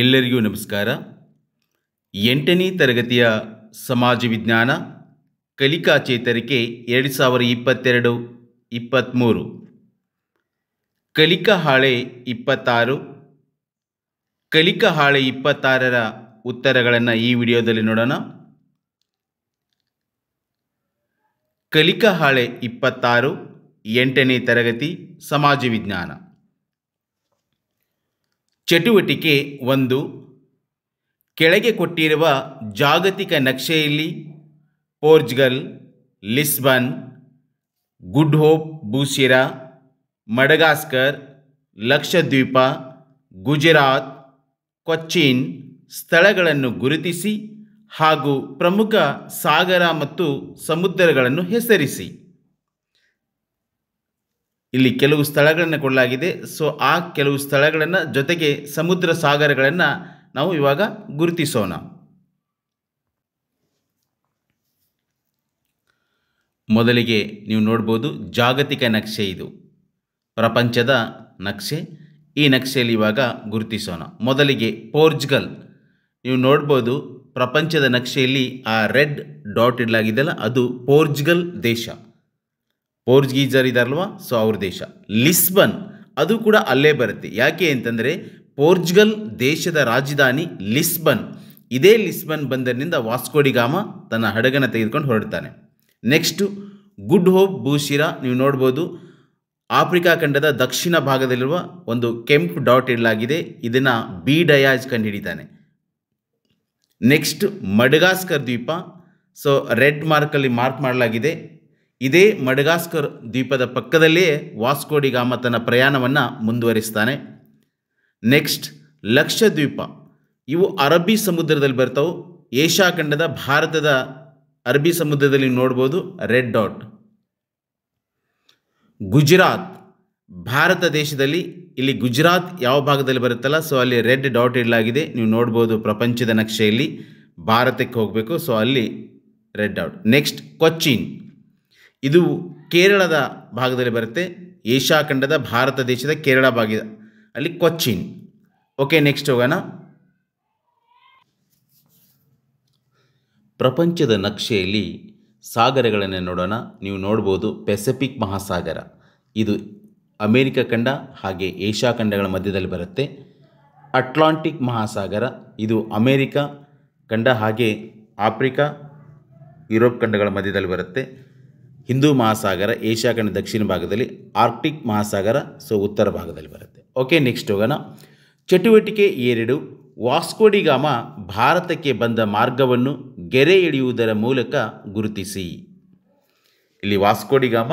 ಎಲ್ಲರಿಗೂ ನಮಸ್ಕಾರ ಎಂಟನೇ ತರಗತಿಯ ಸಮಾಜ ವಿಜ್ಞಾನ ಕಲಿಕಾ ಚೇತರಿಕೆ ಎರಡು ಸಾವಿರದ ಇಪ್ಪತ್ತೆರಡು ಇಪ್ಪತ್ತ್ಮೂರು ಕಲಿಕಾ ಹಾಳೆ ಇಪ್ಪತ್ತಾರು ಕಲಿಕಾ ಹಾಳೆ ಇಪ್ಪತ್ತಾರರ ಉತ್ತರಗಳನ್ನು ಈ ವಿಡಿಯೋದಲ್ಲಿ ನೋಡೋಣ ಕಲಿಕಾ ಹಾಳೆ ಇಪ್ಪತ್ತಾರು ಎಂಟನೇ ತರಗತಿ ಸಮಾಜ ವಿಜ್ಞಾನ ಚಟುವಟಿಕೆ ಒಂದು ಕೆಳಗೆ ಕೊಟ್ಟಿರುವ ಜಾಗತಿಕ ನಕ್ಷೆಯಲ್ಲಿ ಪೋರ್ಚುಗಲ್ ಲಿಸ್ಬನ್ ಗುಡ್ ಹೋಪ್ ಬೂಸಿರಾ ಮಡಗಾಸ್ಕರ್ ಲಕ್ಷದ್ವೀಪ ಗುಜರಾತ್ ಕೊಚ್ಚಿನ್ ಸ್ಥಳಗಳನ್ನು ಗುರುತಿಸಿ ಹಾಗೂ ಪ್ರಮುಖ ಸಾಗರ ಮತ್ತು ಸಮುದ್ರಗಳನ್ನು ಹೆಸರಿಸಿ ಇಲ್ಲಿ ಕೆಲವು ಸ್ಥಳಗಳನ್ನು ಕೊಡಲಾಗಿದೆ ಸೊ ಆ ಕೆಲವು ಸ್ಥಳಗಳನ್ನು ಜೊತೆಗೆ ಸಮುದ್ರ ಸಾಗರಗಳನ್ನು ನಾವು ಇವಾಗ ಗುರುತಿಸೋಣ ಮೊದಲಿಗೆ ನೀವು ನೋಡ್ಬೋದು ಜಾಗತಿಕ ನಕ್ಷೆ ಇದು ಪ್ರಪಂಚದ ನಕ್ಷೆ ಈ ನಕ್ಷೆಯಲ್ಲಿ ಇವಾಗ ಗುರುತಿಸೋಣ ಮೊದಲಿಗೆ ಪೋರ್ಚುಗಲ್ ನೀವು ನೋಡ್ಬೋದು ಪ್ರಪಂಚದ ನಕ್ಷೆಯಲ್ಲಿ ಆ ರೆಡ್ ಡಾಟ್ ಇಡಲಾಗಿದೆಯಲ್ಲ ಅದು ಪೋರ್ಚುಗಲ್ ದೇಶ ಪೋರ್ಚುಗೀಸರ್ ಇದಾರಲ್ವ ಸೊ ಅವ್ರ ದೇಶ ಲಿಸ್ಬನ್ ಅದು ಕೂಡ ಅಲ್ಲೇ ಬರುತ್ತೆ ಯಾಕೆ ಅಂತಂದರೆ ಪೋರ್ಚುಗಲ್ ದೇಶದ ರಾಜಧಾನಿ ಲಿಸ್ಬನ್ ಇದೇ ಲಿಸ್ಬನ್ ಬಂದರಿನಿಂದ ವಾಸ್ಕೋಡಿಗಾಮ ತನ್ನ ಹಡಗನ್ನು ತೆಗೆದುಕೊಂಡು ಹೊರಡ್ತಾನೆ ನೆಕ್ಸ್ಟು ಗುಡ್ ಹೋಪ್ ಭೂಶಿರಾ ನೀವು ನೋಡ್ಬೋದು ಆಫ್ರಿಕಾ ಖಂಡದ ದಕ್ಷಿಣ ಭಾಗದಲ್ಲಿರುವ ಒಂದು ಕೆಂಪು ಡಾಟ್ ಇಡಲಾಗಿದೆ ಇದನ್ನು ಬಿ ಡಯಾಜ್ ಕಂಡು ಹಿಡಿತಾನೆ ನೆಕ್ಸ್ಟ್ ಮಡಗಾಸ್ಕರ್ ದ್ವೀಪ ಸೊ ರೆಡ್ ಮಾರ್ಕಲ್ಲಿ ಮಾರ್ಕ್ ಮಾಡಲಾಗಿದೆ ಇದೇ ಮಡಗಾಸ್ಕರ್ ದ್ವೀಪದ ಪಕ್ಕದಲ್ಲಿಯೇ ವಾಸ್ಕೋಡಿಗಾಮ ತನ್ನ ಪ್ರಯಾಣವನ್ನು ಮುಂದುವರಿಸ್ತಾನೆ ನೆಕ್ಸ್ಟ್ ಲಕ್ಷದ್ವೀಪ ಇವು ಅರಬ್ಬಿ ಸಮುದ್ರದಲ್ಲಿ ಬರ್ತವೆ ಏಷ್ಯಾ ಖಂಡದ ಭಾರತದ ಅರಬ್ಬಿ ಸಮುದ್ರದಲ್ಲಿ ನೋಡ್ಬೋದು ರೆಡ್ ಡಾಟ್ ಗುಜರಾತ್ ಭಾರತ ದೇಶದಲ್ಲಿ ಇಲ್ಲಿ ಗುಜರಾತ್ ಯಾವ ಭಾಗದಲ್ಲಿ ಬರುತ್ತಲ್ಲ ಸೊ ಅಲ್ಲಿ ರೆಡ್ ಡಾಟ್ ಇಡಲಾಗಿದೆ ನೀವು ನೋಡ್ಬೋದು ಪ್ರಪಂಚದ ನಕ್ಷೆಯಲ್ಲಿ ಭಾರತಕ್ಕೆ ಹೋಗಬೇಕು ಸೊ ಅಲ್ಲಿ ರೆಡ್ ಡಾಟ್ ನೆಕ್ಸ್ಟ್ ಕೊಚ್ಚಿನ್ ಇದು ಕೇರಳದ ಭಾಗದಲ್ಲಿ ಬರುತ್ತೆ ಏಷ್ಯಾ ಖಂಡದ ಭಾರತ ದೇಶದ ಕೇರಳ ಭಾಗ ಅಲ್ಲಿ ಕೊಚ್ಚಿನ್ ಓಕೆ ನೆಕ್ಸ್ಟ್ ಹೋಗೋಣ ಪ್ರಪಂಚದ ನಕ್ಷೆಯಲ್ಲಿ ಸಾಗರಗಳನ್ನು ನೋಡೋಣ ನೀವು ನೋಡ್ಬೋದು ಪೆಸಿಫಿಕ್ ಮಹಾಸಾಗರ ಇದು ಅಮೇರಿಕ ಖಂಡ ಹಾಗೆ ಏಷ್ಯಾ ಖಂಡಗಳ ಮಧ್ಯದಲ್ಲಿ ಬರುತ್ತೆ ಅಟ್ಲಾಂಟಿಕ್ ಮಹಾಸಾಗರ ಇದು ಅಮೇರಿಕ ಖಂಡ ಹಾಗೆ ಆಫ್ರಿಕಾ ಯುರೋಪ್ ಖಂಡಗಳ ಮಧ್ಯದಲ್ಲಿ ಬರುತ್ತೆ ಹಿಂದೂ ಮಹಾಸಾಗರ ಏಷ್ಯಾ ಖಂಡ ದಕ್ಷಿಣ ಭಾಗದಲ್ಲಿ ಆರ್ಕ್ಟಿಕ್ ಮಹಾಸಾಗರ ಸೊ ಉತ್ತರ ಭಾಗದಲ್ಲಿ ಬರುತ್ತೆ ಓಕೆ ನೆಕ್ಸ್ಟ್ ಹೋಗೋಣ ಚಟುವಟಿಕೆ ಎರಡು ವಾಸ್ಕೋಡಿಗಾಮ ಭಾರತಕ್ಕೆ ಬಂದ ಮಾರ್ಗವನ್ನು ಗೆರೆ ಎಳೆಯುವುದರ ಮೂಲಕ ಗುರುತಿಸಿ ಇಲ್ಲಿ ವಾಸ್ಕೋಡಿಗಾಮ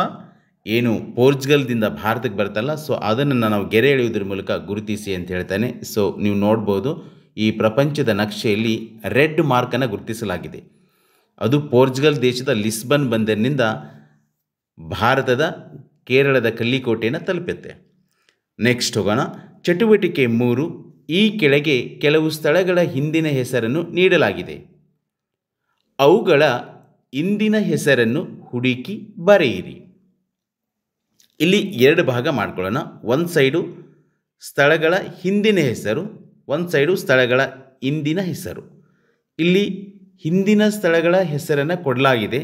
ಏನು ಪೋರ್ಚುಗಲ್ದಿಂದ ಭಾರತಕ್ಕೆ ಬರುತ್ತಲ್ಲ ಸೊ ಅದನ್ನು ನಾವು ಗೆರೆ ಎಳೆಯುವುದರ ಮೂಲಕ ಗುರುತಿಸಿ ಅಂತ ಹೇಳ್ತಾನೆ ಸೊ ನೀವು ನೋಡ್ಬೋದು ಈ ಪ್ರಪಂಚದ ನಕ್ಷೆಯಲ್ಲಿ ರೆಡ್ ಮಾರ್ಕನ್ನು ಗುರುತಿಸಲಾಗಿದೆ ಅದು ಪೋರ್ಚುಗಲ್ ದೇಶದ ಲಿಸ್ಬನ್ ಬಂದರಿನಿಂದ ಭಾರತದ ಕೇರಳದ ಕಲ್ಲಿಕೋಟೆಯನ್ನು ತಲುಪುತ್ತೆ ನೆಕ್ಸ್ಟ್ ಹೋಗೋಣ ಚಟುವಟಿಕೆ ಮೂರು ಈ ಕೆಳಗೆ ಕೆಲವು ಸ್ಥಳಗಳ ಹಿಂದಿನ ಹೆಸರನ್ನು ನೀಡಲಾಗಿದೆ ಅವುಗಳ ಇಂದಿನ ಹೆಸರನ್ನು ಹುಡುಕಿ ಬರೆಯಿರಿ ಇಲ್ಲಿ ಎರಡು ಭಾಗ ಮಾಡ್ಕೊಳ್ಳೋಣ ಒಂದು ಸೈಡು ಸ್ಥಳಗಳ ಹಿಂದಿನ ಹೆಸರು ಒಂದು ಸೈಡು ಸ್ಥಳಗಳ ಇಂದಿನ ಹೆಸರು ಇಲ್ಲಿ ಹಿಂದಿನ ಸ್ಥಳಗಳ ಹೆಸರನ್ನು ಕೊಡಲಾಗಿದೆ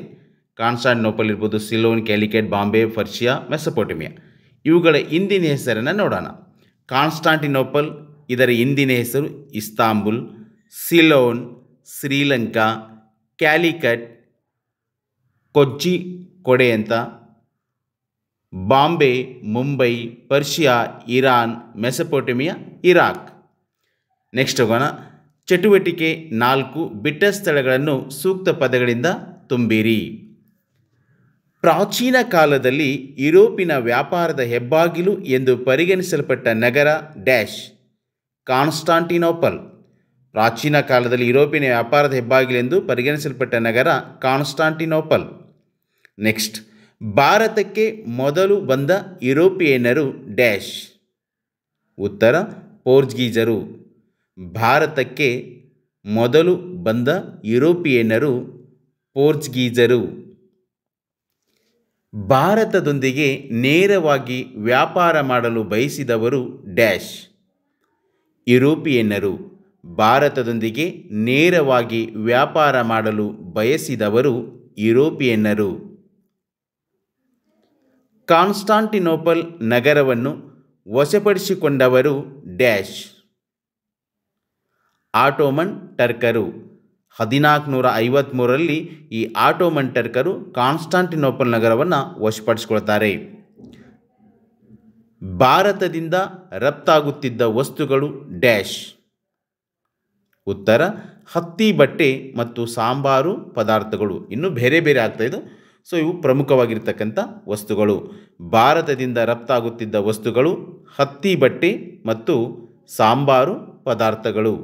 ಕಾನ್ಸ್ಟಾಂಟ್ನೋಪಲ್ ಇರ್ಬೋದು ಸಿಲೋನ್ ಕ್ಯಾಲಿಕೇಟ್ ಬಾಂಬೆ ಫರ್ಷಿಯಾ ಮೆಸಪೋಟಮಿಯಾ ಇವುಗಳ ಇಂದಿನ ಹೆಸರನ್ನು ನೋಡೋಣ ಕಾನ್ಸ್ಟಾಂಟಿನೋಪಲ್ ಇದರ ಇಂದಿನ ಹೆಸರು Istanbul Ceylon Sri Lanka Calicut Kozhikode ಅಂತ Bombay Mumbai Persia Iran Mesopotamia Iraq next ಹೋಗೋಣ ಚಟುವಟಿಕೆ ನಾಲ್ಕು ಬಿಟ್ಟ ಸ್ಥಳಗಳನ್ನು ಸೂಕ್ತ ಪದಗಳಿಂದ ತುಂಬಿರಿ ಪ್ರಾಚೀನ ಕಾಲದಲ್ಲಿ ಯುರೋಪಿನ ವ್ಯಾಪಾರದ ಹೆಬ್ಬಾಗಿಲು ಎಂದು ಪರಿಗಣಿಸಲ್ಪಟ್ಟ ನಗರ ಡ್ಯಾಶ್ ಕಾನ್ಸ್ಟಾಂಟಿನೋಪಲ್ ಪ್ರಾಚೀನ ಕಾಲದಲ್ಲಿ ಯುರೋಪಿನ ವ್ಯಾಪಾರದ ಹೆಬ್ಬಾಗಿಲೆಂದು ಪರಿಗಣಿಸಲ್ಪಟ್ಟ ನಗರ ಕಾನ್ಸ್ಟಾಂಟಿನೋಪಲ್ ನೆಕ್ಸ್ಟ್ ಭಾರತಕ್ಕೆ ಮೊದಲು ಬಂದ ಯುರೋಪಿಯನ್ನರು ಡ್ಯಾಶ್ ಉತ್ತರ ಪೋರ್ಚುಗೀಸರು ಭಾರತಕ್ಕೆ ಮೊದಲು ಬಂದ ಯುರೋಪಿಯನ್ನರು ಪೋರ್ಚುಗೀಸರು ಭಾರತದೊಂದಿಗೆ ನೇರವಾಗಿ ವ್ಯಾಪಾರ ಮಾಡಲು ಬಯಸಿದವರು ಡ್ಯಾಶ್ ಯುರೋಪಿಯನ್ನರು ಭಾರತದೊಂದಿಗೆ ನೇರವಾಗಿ ವ್ಯಾಪಾರ ಮಾಡಲು ಬಯಸಿದವರು ಯುರೋಪಿಯನ್ನರು ಕಾನ್ಸ್ಟಾಂಟಿನೋಪಲ್ ನಗರವನ್ನು ವಶಪಡಿಸಿಕೊಂಡವರು ಡ್ಯಾಶ್ ಆಟೋಮನ್ ಟರ್ಕರು ಹದಿನಾಲ್ಕುನೂರ ಐವತ್ತ್ಮೂರರಲ್ಲಿ ಈ ಆಟೋಮಂಟರ್ಕರು ಕಾನ್ಸ್ಟಾಂಟಿನೋಪಲ್ ನಗರವನ್ನು ವಶಪಡಿಸ್ಕೊಳ್ತಾರೆ ಭಾರತದಿಂದ ರಫ್ತಾಗುತ್ತಿದ್ದ ವಸ್ತುಗಳು ಡ್ಯಾಶ್ ಉತ್ತರ ಹತ್ತಿ ಬಟ್ಟೆ ಮತ್ತು ಸಾಂಬಾರು ಪದಾರ್ಥಗಳು ಇನ್ನು ಬೇರೆ ಬೇರೆ ಆಗ್ತಾಯಿದ್ದು ಸೊ ಇವು ಪ್ರಮುಖವಾಗಿರ್ತಕ್ಕಂಥ ವಸ್ತುಗಳು ಭಾರತದಿಂದ ರಫ್ತಾಗುತ್ತಿದ್ದ ವಸ್ತುಗಳು ಹತ್ತಿ ಬಟ್ಟೆ ಮತ್ತು ಸಾಂಬಾರು ಪದಾರ್ಥಗಳು